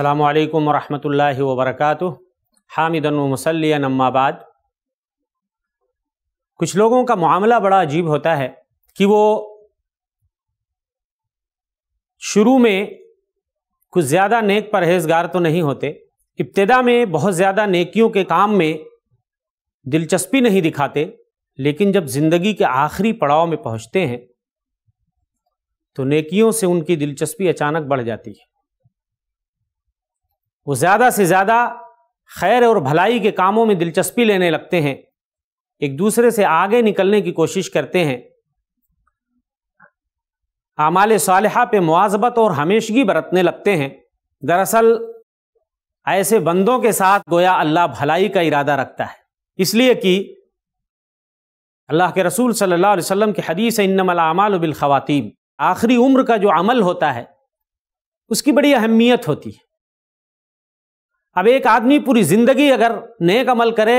अल्लाम वरहमल वबरक हामिदन मसलिन अम्माबाद कुछ लोगों का मामला बड़ा अजीब होता है कि वो शुरू में कुछ ज़्यादा नेक परहेजगार तो नहीं होते इब्तदा में बहुत ज़्यादा नेकियों के काम में दिलचस्पी नहीं दिखाते लेकिन जब ज़िंदगी के आखिरी पड़ाव में पहुँचते हैं तो नेकियों से उनकी दिलचस्पी अचानक बढ़ जाती है वो ज़्यादा से ज़्यादा खैर और भलाई के कामों में दिलचस्पी लेने लगते हैं एक दूसरे से आगे निकलने की कोशिश करते हैं आमाल साल पे मुआजबत और हमेशगी बरतने लगते हैं दरअसल ऐसे बंदों के साथ गोया अल्लाह भलाई का इरादा रखता है इसलिए कि अल्लाह के रसूल सल्लल्लाहु अलैहि वसल्लम की हदीस इन्नमल बिल आखिरी उम्र का जो अमल होता है उसकी बड़ी अहमियत होती है अब एक आदमी पूरी जिंदगी अगर नेक अमल करे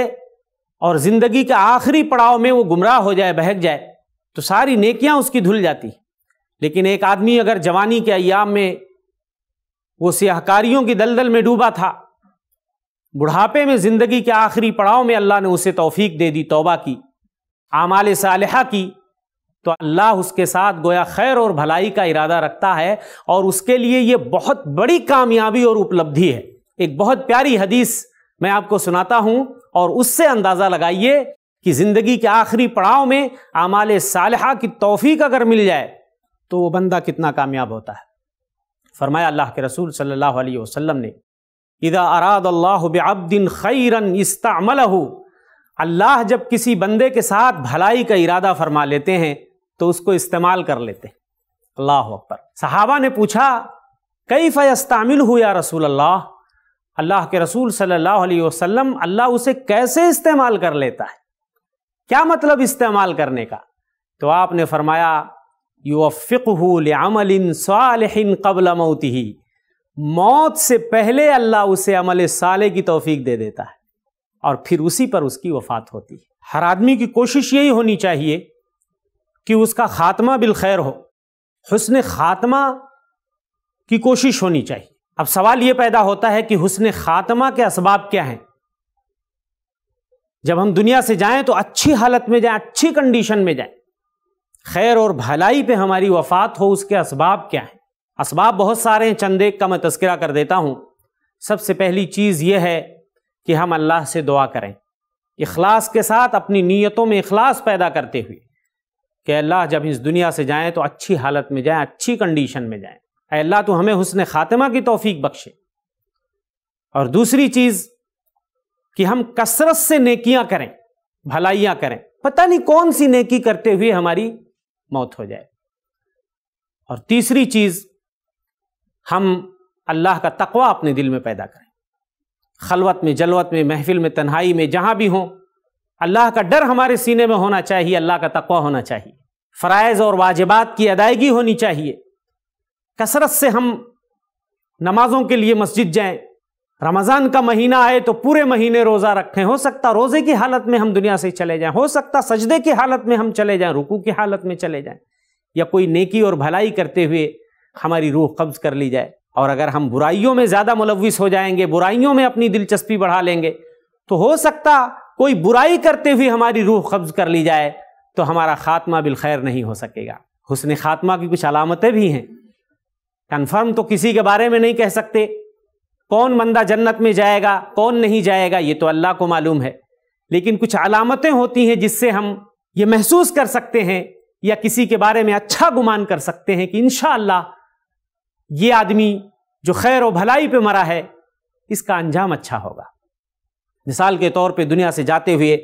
और जिंदगी के आखिरी पड़ाव में वो गुमराह हो जाए बहक जाए तो सारी नेकियां उसकी धुल जाती लेकिन एक आदमी अगर जवानी के अयाम में वो सियाहकारियों की दलदल में डूबा था बुढ़ापे में ज़िंदगी के आखिरी पड़ाव में अल्लाह ने उसे तोफीक दे दी तोबा की आमाल सालह की तो अल्लाह उसके साथ गोया खैर और भलाई का इरादा रखता है और उसके लिए ये बहुत बड़ी कामयाबी और उपलब्धि है एक बहुत प्यारी हदीस मैं आपको सुनाता हूं और उससे अंदाज़ा लगाइए कि ज़िंदगी के आखिरी पड़ाव में आमाल सालहा की तोफीक अगर मिल जाए तो वह बंदा कितना कामयाब होता है फरमाया अल्लाह के रसूल सल्लल्लाहु अलैहि वसल्लम ने इदा अराद अल्लाह खैरन इस्तामल अल्लाह जब किसी बंदे के साथ भलाई का इरादा फरमा लेते हैं तो उसको इस्तेमाल कर लेते हैं अल्लाह अकबर सहाबा ने पूछा कई फ़यस्तामिल हु या रसूल अल्लाह अल्लाह के रसूल सल्लल्लाहु अलैहि वसल्लम अल्लाह उसे कैसे इस्तेमाल कर लेता है क्या मतलब इस्तेमाल करने का तो आपने फरमाया युफ़िकमलिन सालहिन कबल मौत ही मौत से पहले अल्लाह उसे अमल साले की तोफ़ी दे देता है और फिर उसी पर उसकी वफात होती है हर आदमी की कोशिश यही होनी चाहिए कि उसका ख़ात्मा बिलखैर हो हसन ख़ात्मा की कोशिश होनी चाहिए अब सवाल यह पैदा होता है कि हुसन खात्मा के इसबाब क्या हैं जब हम दुनिया से जाएं तो अच्छी हालत में जाएं अच्छी कंडीशन में जाएं खैर और भलाई पे हमारी वफात हो उसके इसबाब क्या हैं इसबाब बहुत सारे हैं चंद एक का मैं तस्करा कर देता हूँ सबसे पहली चीज़ यह है कि हम अल्लाह से दुआ करें इखलास के साथ अपनी नीयतों में इखलास पैदा करते हुए कि अल्लाह जब इस दुनिया से जाएं तो अच्छी हालत में जाएं अच्छी कंडीशन में जाएं अल्लाह तो हमें हुसन ख़ातिमा की तोफ़ी बख्शे और दूसरी चीज़ कि हम कसरत से नेकियां करें भलाइयां करें पता नहीं कौन सी नेकी करते हुए हमारी मौत हो जाए और तीसरी चीज़ हम अल्लाह का तकवा अपने दिल में पैदा करें खलवत में जलवत में महफिल में तन्हाई में जहां भी हों अल्लाह का डर हमारे सीने में होना चाहिए अल्लाह का तकवा होना चाहिए फराइज और वाजिबात की अदायगी होनी चाहिए कसरत से हम नमाजों के लिए मस्जिद जाएं रमज़ान का महीना आए तो पूरे महीने रोज़ा रखें हो सकता रोज़े की हालत में हम दुनिया से चले जाएं हो सकता सजदे की हालत में हम चले जाएं रुकू की हालत में चले जाएं या कोई नेकी और भलाई करते हुए हमारी रूह कब्ज़ कर ली जाए और अगर हम बुराइयों में ज़्यादा मुलविस हो जाएंगे बुराइयों में अपनी दिलचस्पी बढ़ा लेंगे तो हो सकता कोई बुराई करते हुए हमारी रूह कब्ज़ कर ली जाए तो हमारा खात्मा बिलखैर नहीं हो सकेगा हुसन खात्मा की कुछ अलामतें भी हैं कन्फर्म तो किसी के बारे में नहीं कह सकते कौन बंदा जन्नत में जाएगा कौन नहीं जाएगा ये तो अल्लाह को मालूम है लेकिन कुछ अलामतें होती हैं जिससे हम ये महसूस कर सकते हैं या किसी के बारे में अच्छा गुमान कर सकते हैं कि इन ये आदमी जो खैर व भलाई पे मरा है इसका अंजाम अच्छा होगा मिसाल के तौर पे दुनिया से जाते हुए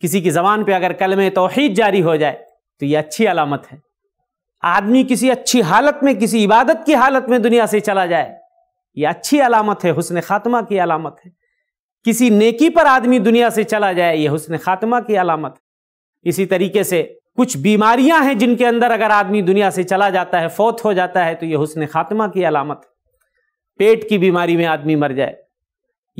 किसी की ज़बान पे अगर कलम तोहहीद जारी हो जाए तो ये अच्छी अलामत है आदमी किसी अच्छी हालत में किसी इबादत की हालत में दुनिया से चला जाए यह अच्छी अलामत है हुसन खात्मा की अलामत है किसी नेकी पर आदमी दुनिया से चला जाए यह हुसन खात्मा की अलामत है इसी तरीके से कुछ बीमारियां हैं जिनके अंदर अगर आदमी दुनिया से चला जाता है फौत हो जाता है तो यह हुसन खात्मा की अलामत है पेट की बीमारी में आदमी मर जाए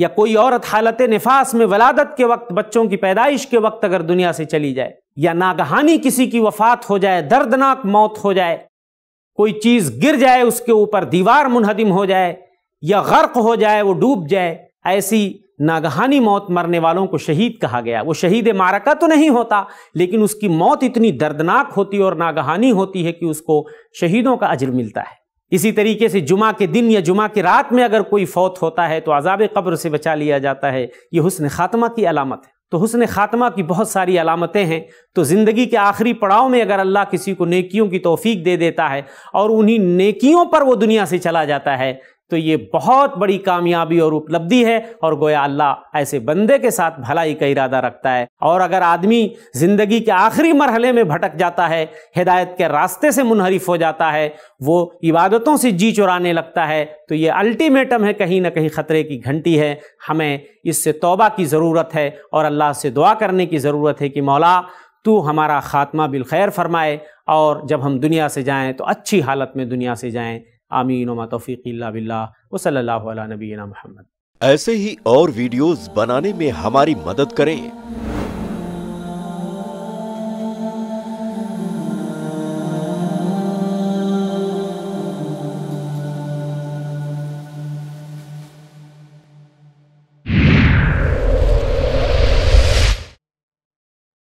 या कोई औरत हालत निफास में वलादत के वक्त बच्चों की पैदाइश के वक्त अगर दुनिया से चली जाए या नागहानी किसी की वफात हो जाए दर्दनाक मौत हो जाए कोई चीज़ गिर जाए उसके ऊपर दीवार मुनहदिम हो जाए या गर्क हो जाए वो डूब जाए ऐसी नागहानी मौत मरने वालों को शहीद कहा गया वो शहीद मारका तो नहीं होता लेकिन उसकी मौत इतनी दर्दनाक होती और नागहानी होती है कि उसको शहीदों का अजर मिलता है इसी तरीके से जुमा के दिन या जुमा की रात में अगर कोई फौत होता है तो अजाब कब्र से बचा लिया जाता है ये हुसन खात्मा की अलामत है तो हुसन ख़ात्मा की बहुत सारी अलामतें हैं तो ज़िंदगी के आखिरी पड़ाव में अगर अल्लाह किसी को नेकियों की तोफ़ी दे देता है और उन्हीं नेकियों पर वो दुनिया से चला जाता है तो ये बहुत बड़ी कामयाबी और उपलब्धि है और गोया अल्लाह ऐसे बंदे के साथ भलाई का इरादा रखता है और अगर आदमी ज़िंदगी के आखिरी मरहले में भटक जाता है हिदायत के रास्ते से मुनहरिफ हो जाता है वो इबादतों से जी चुराने लगता है तो ये अल्टीमेटम है कहीं ना कहीं ख़तरे की घंटी है हमें इससे तोबा की ज़रूरत है और अल्लाह से दुआ करने की ज़रूरत है कि मौला तू हमारा ख़ात्मा बिलखैर फरमाए और जब हम दुनिया से जाएं तो अच्छी हालत में दुनिया से जाएं आमीन वमा तौफ़ी बिल्ला वसल्ला नबीना महमद ऐसे ही और वीडियोस बनाने में हमारी मदद करें